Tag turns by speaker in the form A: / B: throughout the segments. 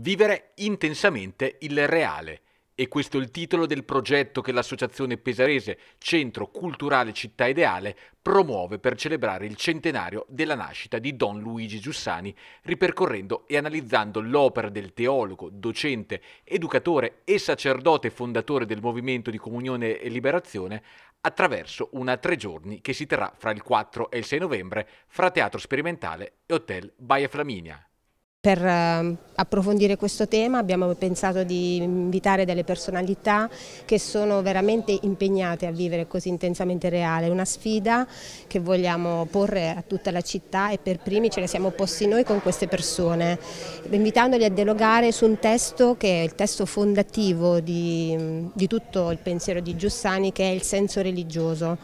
A: Vivere intensamente il reale. E questo è il titolo del progetto che l'associazione pesarese Centro Culturale Città Ideale promuove per celebrare il centenario della nascita di Don Luigi Giussani, ripercorrendo e analizzando l'opera del teologo, docente, educatore e sacerdote fondatore del movimento di comunione e liberazione attraverso una tre giorni che si terrà fra il 4 e il 6 novembre fra Teatro Sperimentale e Hotel Baia Flaminia.
B: Per ehm, approfondire questo tema abbiamo pensato di invitare delle personalità che sono veramente impegnate a vivere così intensamente reale, una sfida che vogliamo porre a tutta la città e per primi ce la siamo posti noi con queste persone, invitandoli a delogare su un testo che è il testo fondativo di, di tutto il pensiero di Giussani che è il senso religioso.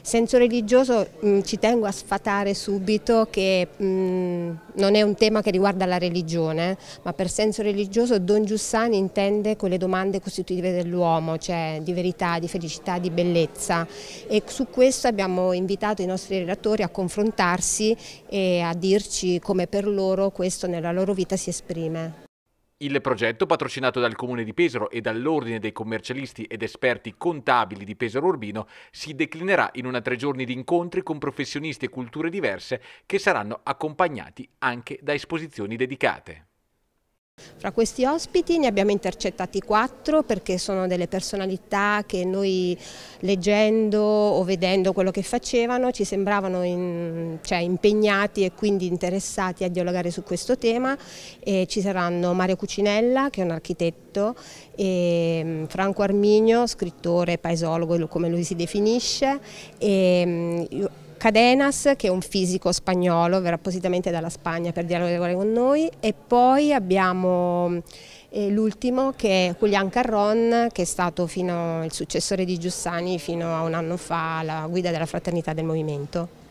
B: Senso religioso mh, ci tengo a sfatare subito che mh, non è un tema che riguarda la religione, ma per senso religioso Don Giussani intende quelle domande costitutive dell'uomo, cioè di verità, di felicità, di bellezza e su questo abbiamo invitato i nostri relatori a confrontarsi e a dirci come per loro questo nella loro vita si esprime.
A: Il progetto, patrocinato dal Comune di Pesaro e dall'Ordine dei commercialisti ed esperti contabili di Pesaro Urbino, si declinerà in una tre giorni di incontri con professionisti e culture diverse che saranno accompagnati anche da esposizioni dedicate.
B: Fra questi ospiti ne abbiamo intercettati quattro perché sono delle personalità che noi leggendo o vedendo quello che facevano ci sembravano in, cioè, impegnati e quindi interessati a dialogare su questo tema e ci saranno Mario Cucinella che è un architetto e mm, Franco Arminio, scrittore, paesologo come lui si definisce e mm, Cadenas, che è un fisico spagnolo, verrà appositamente dalla Spagna per dialogare con noi, e poi abbiamo eh, l'ultimo che è Julian Carron, che è stato fino, il successore di Giussani fino a un anno fa la guida della fraternità del movimento.